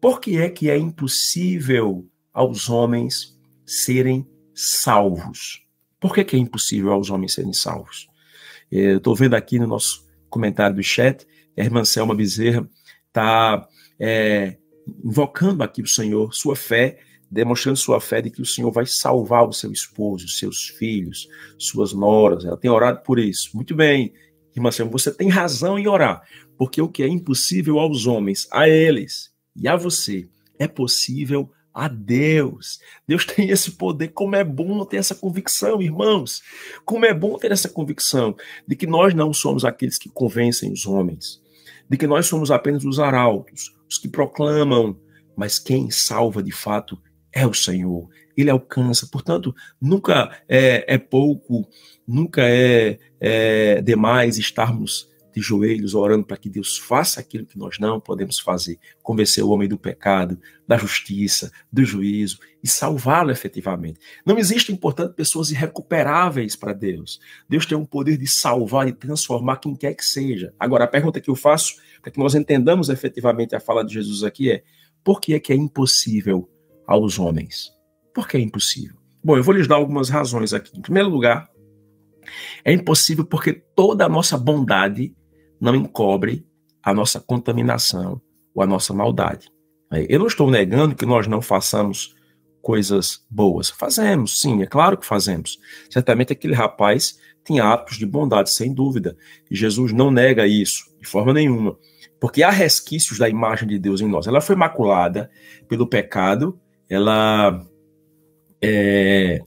Por que é que é impossível aos homens serem salvos? Por que é, que é impossível aos homens serem salvos? Eh, eu estou vendo aqui no nosso comentário do chat, a irmã Selma Bezerra está é, eh, invocando aqui o Senhor, sua fé, demonstrando sua fé de que o Senhor vai salvar o seu esposo, seus filhos, suas noras. Ela tem orado por isso. Muito bem, irmã Selma, você tem razão em orar, porque o que é impossível aos homens, a eles e a você é possível a Deus. Deus tem esse poder. Como é bom ter essa convicção, irmãos. Como é bom ter essa convicção de que nós não somos aqueles que convencem os homens, de que nós somos apenas os arautos, os que proclamam, mas quem salva de fato é o Senhor. Ele alcança. Portanto, nunca é, é pouco, nunca é, é demais estarmos de joelhos, orando para que Deus faça aquilo que nós não podemos fazer, convencer o homem do pecado, da justiça, do juízo e salvá-lo efetivamente. Não existem, portanto, pessoas irrecuperáveis para Deus. Deus tem um poder de salvar e transformar quem quer que seja. Agora, a pergunta que eu faço, para que nós entendamos efetivamente a fala de Jesus aqui é: por que é que é impossível aos homens? Por que é impossível? Bom, eu vou lhes dar algumas razões aqui. Em primeiro lugar, é impossível porque toda a nossa bondade não encobre a nossa contaminação ou a nossa maldade. É, eu não estou negando que nós não façamos coisas boas. Fazemos, sim, é claro que fazemos. Certamente aquele rapaz tinha atos de bondade, sem dúvida. E Jesus não nega isso, de forma nenhuma. Porque há resquícios da imagem de Deus em nós. Ela foi maculada pelo pecado, ela, é,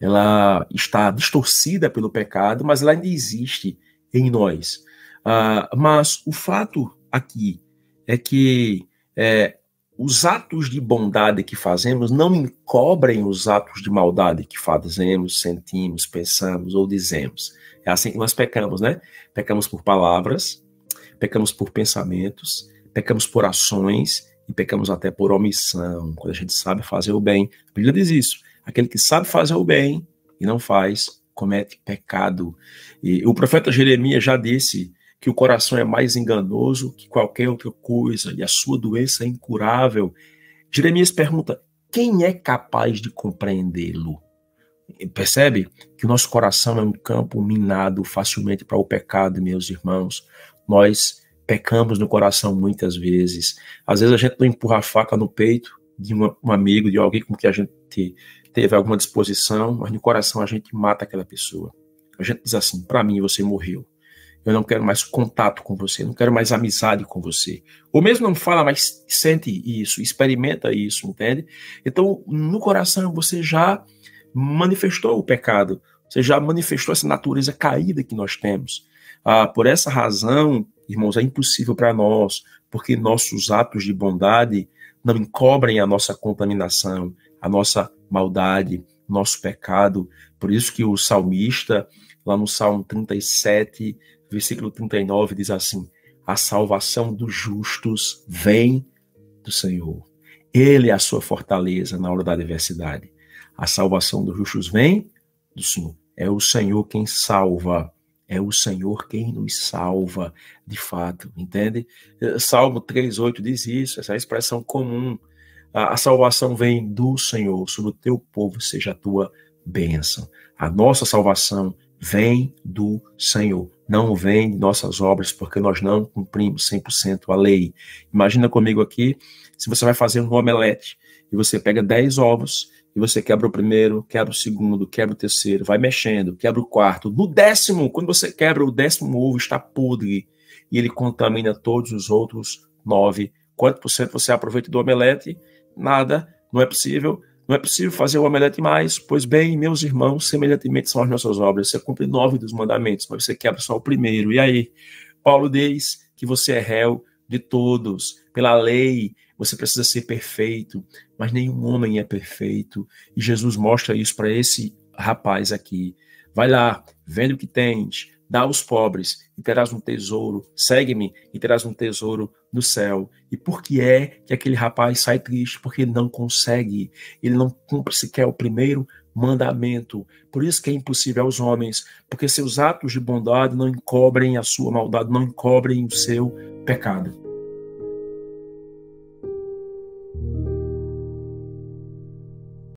ela está distorcida pelo pecado, mas ela ainda existe em nós. Uh, mas o fato aqui é que é, os atos de bondade que fazemos não encobrem os atos de maldade que fazemos, sentimos, pensamos ou dizemos. É assim que nós pecamos, né? Pecamos por palavras, pecamos por pensamentos, pecamos por ações e pecamos até por omissão. Quando a gente sabe fazer o bem, a Bíblia diz isso. Aquele que sabe fazer o bem e não faz, comete pecado. E o profeta Jeremias já disse que o coração é mais enganoso que qualquer outra coisa e a sua doença é incurável. Jeremias pergunta: quem é capaz de compreendê-lo? Percebe que o nosso coração é um campo minado facilmente para o pecado, meus irmãos. Nós pecamos no coração muitas vezes. Às vezes a gente não empurra a faca no peito de uma, um amigo, de alguém com que a gente teve alguma disposição, mas no coração a gente mata aquela pessoa. A gente diz assim: para mim você morreu. Eu não quero mais contato com você, não quero mais amizade com você. Ou mesmo não fala, mas sente isso, experimenta isso, entende? Então, no coração você já manifestou o pecado, você já manifestou essa natureza caída que nós temos. Ah, por essa razão, irmãos, é impossível para nós, porque nossos atos de bondade não encobrem a nossa contaminação, a nossa maldade, nosso pecado. Por isso que o salmista, lá no Salmo 37, versículo 39 diz assim: A salvação dos justos vem do Senhor. Ele é a sua fortaleza na hora da adversidade. A salvação dos justos vem do Senhor. É o Senhor quem salva. É o Senhor quem nos salva, de fato, entende? Salmo 3,8 diz isso, essa é expressão comum. A salvação vem do Senhor, sobre o teu povo seja a tua bênção. A nossa salvação vem do Senhor não vem de nossas obras, porque nós não cumprimos 100% a lei. Imagina comigo aqui, se você vai fazer um omelete e você pega 10 ovos e você quebra o primeiro, quebra o segundo, quebra o terceiro, vai mexendo, quebra o quarto. No décimo, quando você quebra o décimo ovo, está podre e ele contamina todos os outros nove. Quanto por cento você aproveita do omelete? Nada, não é possível. Não é possível fazer o omelete mais, pois bem, meus irmãos, semelhantemente são as nossas obras. Você cumpre nove dos mandamentos, mas você quebra só o primeiro. E aí? Paulo diz que você é réu de todos. Pela lei, você precisa ser perfeito, mas nenhum homem é perfeito. E Jesus mostra isso para esse rapaz aqui. Vai lá, vende o que tens, dá aos pobres e terás um tesouro. Segue-me e terás um tesouro do céu. E por que é que aquele rapaz sai triste? Porque ele não consegue, ele não cumpre sequer o primeiro mandamento. Por isso que é impossível aos homens, porque seus atos de bondade não encobrem a sua maldade, não encobrem o seu pecado.